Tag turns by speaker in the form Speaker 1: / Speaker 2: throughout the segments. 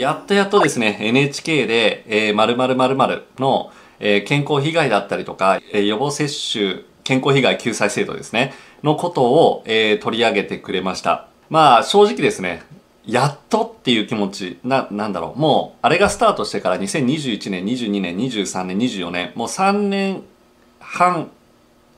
Speaker 1: やっとやっとですね、NHK で、えー、〇〇〇の、えー、健康被害だったりとか、えー、予防接種、健康被害救済制度ですね、のことを、えー、取り上げてくれました。まあ、正直ですね、やっとっていう気持ち、な、なんだろう。もう、あれがスタートしてから2021年、22年、23年、24年、もう3年半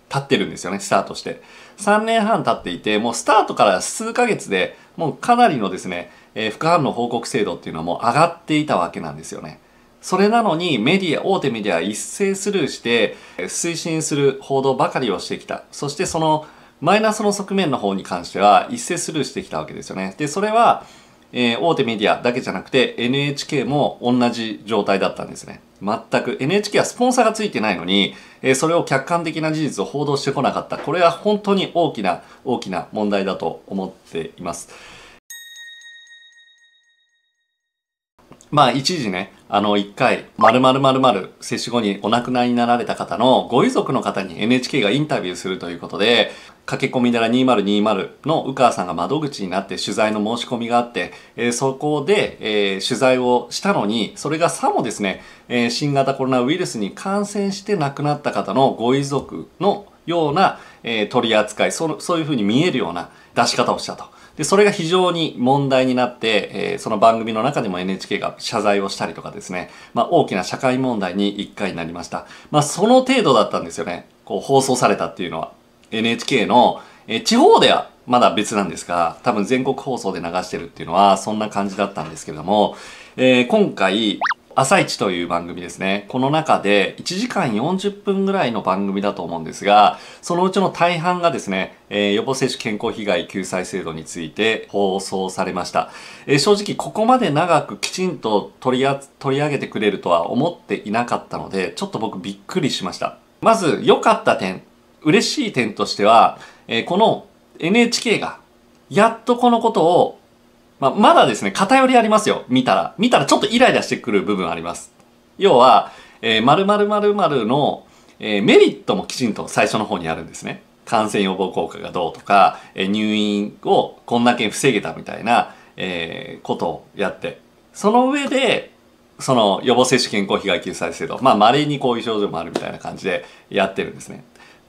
Speaker 1: 経ってるんですよね、スタートして。3年半経っていて、もうスタートから数ヶ月で、もうかなりのですね、えー、副反応報告制度っていうのも上がっていたわけなんですよね。それなのにメディア、大手メディアは一斉スルーして、推進する報道ばかりをしてきた。そしてそのマイナスの側面の方に関しては一斉スルーしてきたわけですよね。で、それは、えー、大手メディアだけじゃなくて NHK も同じ状態だったんですね。全く NHK はスポンサーがついてないのに、えー、それを客観的な事実を報道してこなかった。これは本当に大きな大きな問題だと思っています。まあ一時ね、あの一回、〇〇〇〇接種後にお亡くなりになられた方のご遺族の方に NHK がインタビューするということで、駆け込みだら2020の鵜川さんが窓口になって取材の申し込みがあって、えー、そこで、えー、取材をしたのに、それがさもですね、えー、新型コロナウイルスに感染して亡くなった方のご遺族のような、え取り扱いそ、そういうふうに見えるような出し方をしたと。でそれが非常に問題になって、えー、その番組の中でも NHK が謝罪をしたりとかですね、まあ、大きな社会問題に1回になりました、まあ、その程度だったんですよねこう放送されたっていうのは NHK の、えー、地方ではまだ別なんですが多分全国放送で流してるっていうのはそんな感じだったんですけれども、えー、今回朝一という番組ですね。この中で1時間40分ぐらいの番組だと思うんですが、そのうちの大半がですね、えー、予防接種健康被害救済制度について放送されました。えー、正直ここまで長くきちんと取り取り上げてくれるとは思っていなかったので、ちょっと僕びっくりしました。まず良かった点、嬉しい点としては、えー、この NHK がやっとこのことをまあ、まだですね、偏りありますよ。見たら。見たらちょっとイライラしてくる部分あります。要は、えー、〇〇〇〇の、えー、メリットもきちんと最初の方にあるんですね。感染予防効果がどうとか、えー、入院をこんだけ防げたみたいな、えー、ことをやって。その上で、その予防接種健康被害救済制度。まあ、稀にこういう症状もあるみたいな感じでやってるんですね。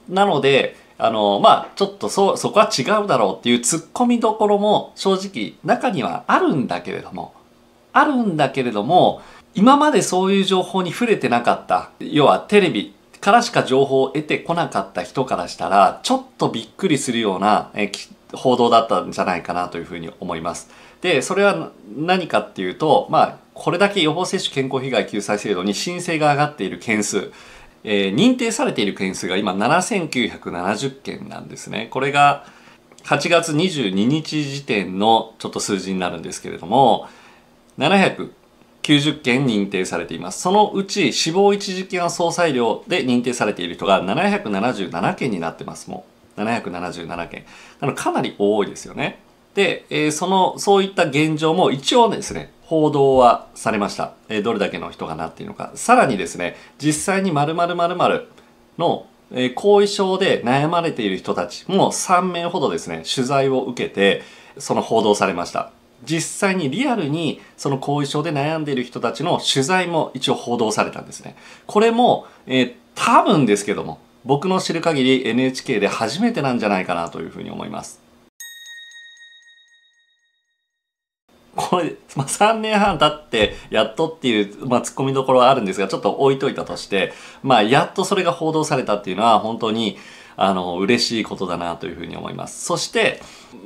Speaker 1: なので、あのまあちょっとそそこは違うだろうっていう突っ込みどころも正直中にはあるんだけれどもあるんだけれども今までそういう情報に触れてなかった要はテレビからしか情報を得てこなかった人からしたらちょっとびっくりするようなえ報道だったんじゃないかなというふうに思います。でそれは何かっていうとまあこれだけ予防接種健康被害救済制度に申請が上がっている件数えー、認定されている件数が今7970件なんですね。これが8月22日時点のちょっと数字になるんですけれども、790件認定されています。そのうち死亡一時金は総裁量で認定されている人が777件になってます、もう。777件。なのかなり多いですよね。で、えー、その、そういった現状も一応ですね、報道はされました。えー、どれだけの人がなっているのか。さらにですね、実際に〇〇〇のえ後遺症で悩まれている人たちも3名ほどですね、取材を受けて、その報道されました。実際にリアルにその後遺症で悩んでいる人たちの取材も一応報道されたんですね。これも、えー、多分ですけども、僕の知る限り NHK で初めてなんじゃないかなというふうに思います。これ、まあ、3年半経ってやっとっていう、まあ、ツッコミどころはあるんですがちょっと置いといたとして、まあ、やっとそれが報道されたっていうのは本当にあの嬉しいことだなというふうに思います。そして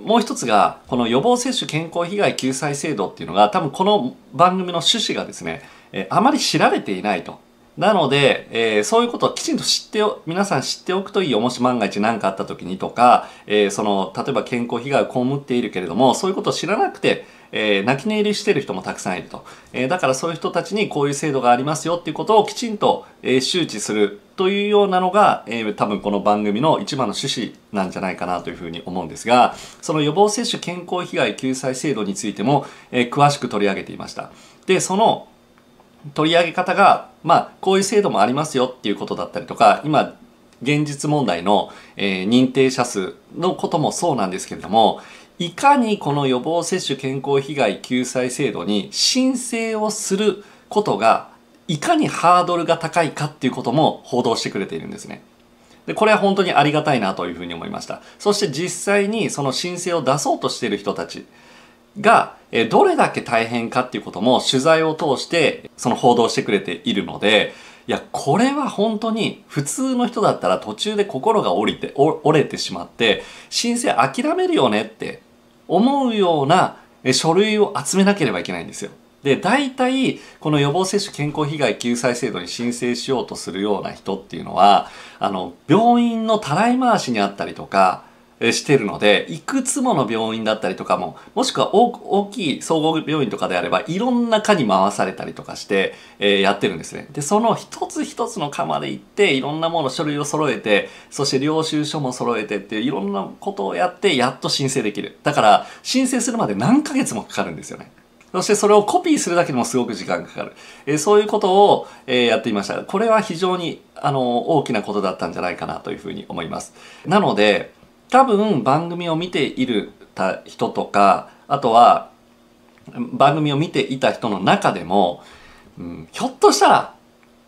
Speaker 1: もう一つがこの予防接種健康被害救済制度っていうのが多分この番組の趣旨がですね、えあまり知られていないと。なので、えー、そういうことをきちんと知ってお、皆さん知っておくといいよ。もし万が一何かあった時にとか、えー、その、例えば健康被害を被っているけれども、そういうことを知らなくて、えー、泣き寝入りしてる人もたくさんいると、えー、だからそういう人たちにこういう制度がありますよっていうことをきちんと、えー、周知するというようなのが、えー、多分この番組の一番の趣旨なんじゃないかなというふうに思うんですがその予防接種健康被害救済制度についても、えー、詳しく取り上げていましたでその取り上げ方が、まあ、こういう制度もありますよっていうことだったりとか今現実問題の、えー、認定者数のこともそうなんですけれどもいかにこの予防接種健康被害救済制度に申請をすることがいかにハードルが高いかっていうことも報道してくれているんですね。で、これは本当にありがたいなというふうに思いました。そして実際にその申請を出そうとしている人たちが、えどれだけ大変かっていうことも取材を通してその報道してくれているので、いや、これは本当に普通の人だったら途中で心が折りて、折れてしまって、申請諦めるよねって思うような書類を集めなければいけないんですよ。で、大体、この予防接種健康被害救済制度に申請しようとするような人っていうのは、あの、病院のたらい回しにあったりとか、してるので、いくつもの病院だったりとかも、もしくは大きい総合病院とかであれば、いろんな科に回されたりとかして、えー、やってるんですね。で、その一つ一つの科まで行って、いろんなもの、書類を揃えて、そして領収書も揃えてっていう、いろんなことをやって、やっと申請できる。だから、申請するまで何ヶ月もかかるんですよね。そしてそれをコピーするだけでもすごく時間がかかる。えー、そういうことを、えー、やっていました。これは非常に、あの、大きなことだったんじゃないかなというふうに思います。なので、多分番組を見ているた人とかあとは番組を見ていた人の中でも、うん、ひょっとしたら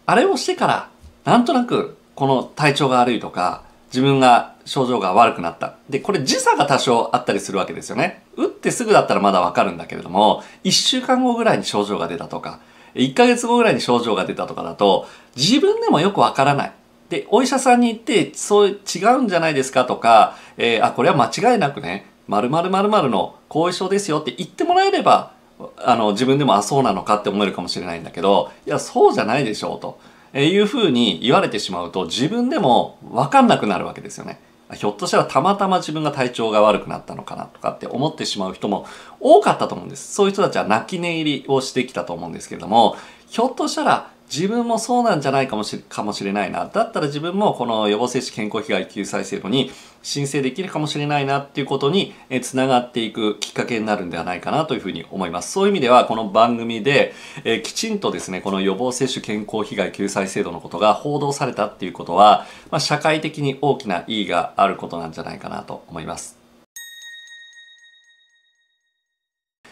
Speaker 1: あれをしてからなんとなくこの体調が悪いとか自分が症状が悪くなった。で、これ時差が多少あったりするわけですよね。打ってすぐだったらまだわかるんだけれども、1週間後ぐらいに症状が出たとか、1ヶ月後ぐらいに症状が出たとかだと、自分でもよくわからない。でお医者さんに行ってそう違うんじゃないですかとか、えー、あこれは間違いなくね〇〇〇〇の後遺症ですよって言ってもらえればあの自分でもあそうなのかって思えるかもしれないんだけどいやそうじゃないでしょうと、えいうふうに言われてしまうと自分でもわかんなくなるわけですよね。ひょっとしたらたまたま自分が体調が悪くなったのかなとかって思ってしまう人も多かったと思うんです。そういう人たちは泣き寝入りをしてきたと思うんですけれども、ひょっとしたら自分もそうなんじゃないかもしかもしれないな。だったら自分もこの予防接種健康被害救済制度に申請できるかもしれないなっていうことにつながっていくきっかけになるんではないかなというふうに思います。そういう意味ではこの番組で、えきちんとですね、この予防接種健康被害救済制度のことが報道されたっていうことは、まあ、社会的に大きな意義があることなんじゃないかなと思います。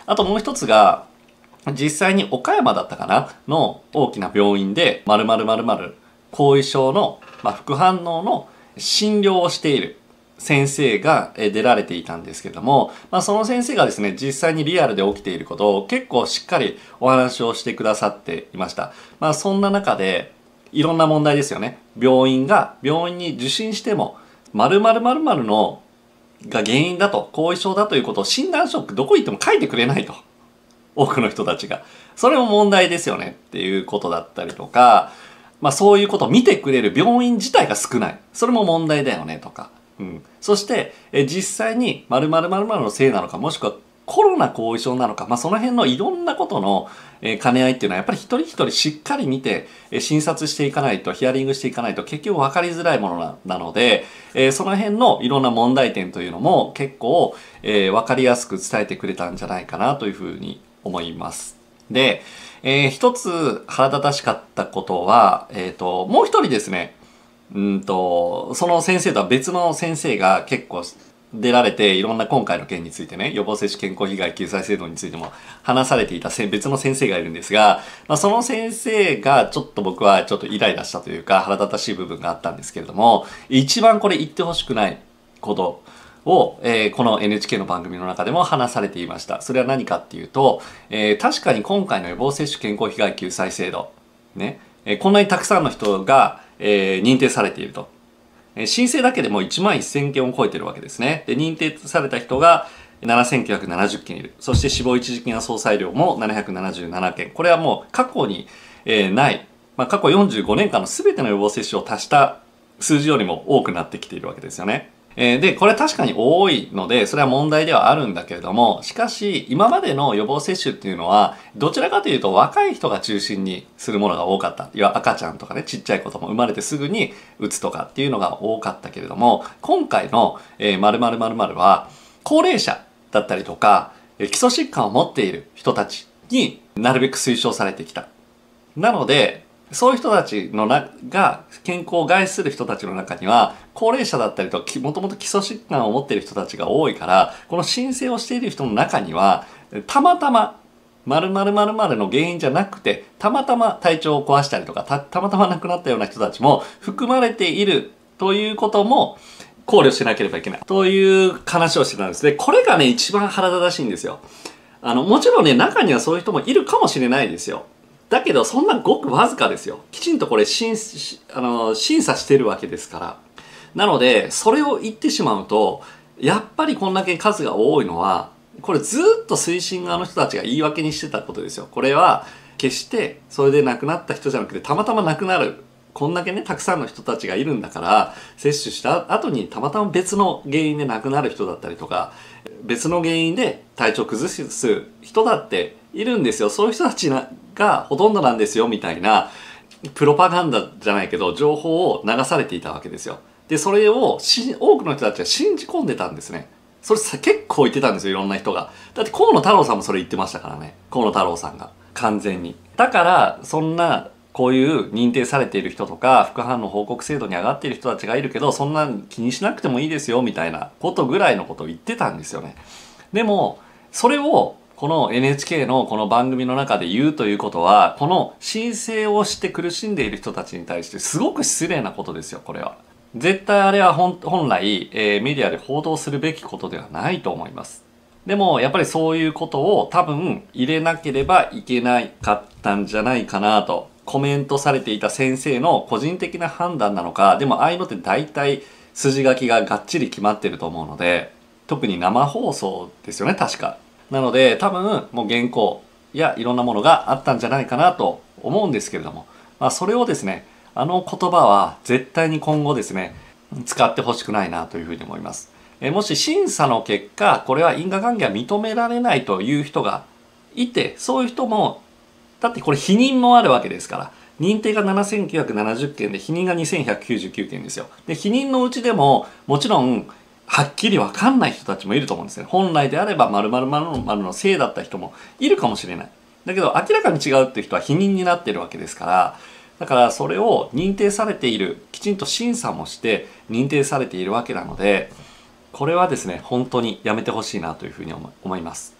Speaker 1: あともう一つが、実際に岡山だったかなの大きな病院で〇〇〇〇後遺症の、まあ、副反応の診療をしている先生が出られていたんですけども、まあ、その先生がですね、実際にリアルで起きていることを結構しっかりお話をしてくださっていました。まあ、そんな中で、いろんな問題ですよね。病院が、病院に受診しても、〇〇〇〇のが原因だと、後遺症だということを診断書どこ行っても書いてくれないと。多くの人たちが。それも問題ですよねっていうことだったりとか、まあそういうことを見てくれる病院自体が少ない。それも問題だよねとか。うん。そして、え実際に〇〇〇のせいなのか、もしくはコロナ後遺症なのか、まあその辺のいろんなことの、え兼ね合いっていうのはやっぱり一人一人しっかり見て、え診察していかないと、ヒアリングしていかないと結局分かりづらいものなので、えその辺のいろんな問題点というのも結構、え分かりやすく伝えてくれたんじゃないかなというふうに思います。で、えー、一つ腹立たしかったことは、えっ、ー、と、もう一人ですね、うんと、その先生とは別の先生が結構出られて、いろんな今回の件についてね、予防接種健康被害救済制度についても話されていた別の先生がいるんですが、まあ、その先生がちょっと僕はちょっとイライラしたというか腹立たしい部分があったんですけれども、一番これ言ってほしくないこと、を、えー、この NHK の番組の中でも話されていました。それは何かっていうと、えー、確かに今回の予防接種健康被害救済制度、ね、えー、こんなにたくさんの人が、え認定されていると。え申請だけでも1万1000件を超えてるわけですね。で、認定された人が7970件いる。そして死亡一時金や総裁量も777件。これはもう過去に、えない、まあ、過去45年間の全ての予防接種を足した数字よりも多くなってきているわけですよね。えー、で、これ確かに多いので、それは問題ではあるんだけれども、しかし、今までの予防接種っていうのは、どちらかというと若い人が中心にするものが多かった。いわ赤ちゃんとかね、ちっちゃい子供生まれてすぐに打つとかっていうのが多かったけれども、今回の、え〇〇〇〇は、高齢者だったりとか、基礎疾患を持っている人たちになるべく推奨されてきた。なので、そういう人たちのなが健康を害する人たちの中には高齢者だったりともともと基礎疾患を持っている人たちが多いからこの申請をしている人の中にはたまたままる〇の原因じゃなくてたまたま体調を壊したりとかたまたま亡くなったような人たちも含まれているということも考慮しなければいけないという話をしてたんですねこれがね一番腹立たしいんですよあのもちろんね中にはそういう人もいるかもしれないですよだけどそんなごくわずかですよきちんとこれ審あの審査してるわけですからなのでそれを言ってしまうとやっぱりこんだけ数が多いのはこれずっと推進側の人たちが言い訳にしてたことですよこれは決してそれで亡くなった人じゃなくてたまたま亡くなるこんだけねたくさんの人たちがいるんだから接種した後にたまたま別の原因で亡くなる人だったりとか別の原因で体調崩す人だっているんですよそういう人たちがほとんどなんですよみたいなプロパガンダじゃないけど情報を流されていたわけですよでそれを多くの人たちは信じ込んでたんですねそれさ結構言ってたんですよいろんな人がだって河野太郎さんもそれ言ってましたからね河野太郎さんが完全にだからそんなこういう認定されている人とか副反応報告制度に上がっている人たちがいるけどそんな気にしなくてもいいですよみたいなことぐらいのことを言ってたんですよねでもそれをこの NHK のこの番組の中で言うということは、この申請をして苦しんでいる人たちに対してすごく失礼なことですよ、これは。絶対あれは本来、えー、メディアで報道するべきことではないと思います。でもやっぱりそういうことを多分入れなければいけなかったんじゃないかなとコメントされていた先生の個人的な判断なのかでもああいうのって大体筋書きががっちり決まってると思うので特に生放送ですよね確かなので多分もう原稿やいろんなものがあったんじゃないかなと思うんですけれども、まあ、それをですねあの言葉は絶対に今後ですね使ってほしくないなというふうに思います。えもし審査の結果これは因果関係は認められないという人がいてそういう人もだってこれ否認もあるわけですから認定が7970件で否認が2199件ですよ。で否認のうちでももちろんはっきりわかんない人たちもいると思うんですね。本来であれば〇〇〇〇のせいだった人もいるかもしれない。だけど明らかに違うっていう人は否認になってるわけですから、だからそれを認定されている、きちんと審査もして認定されているわけなので、これはですね、本当にやめてほしいなというふうに思います。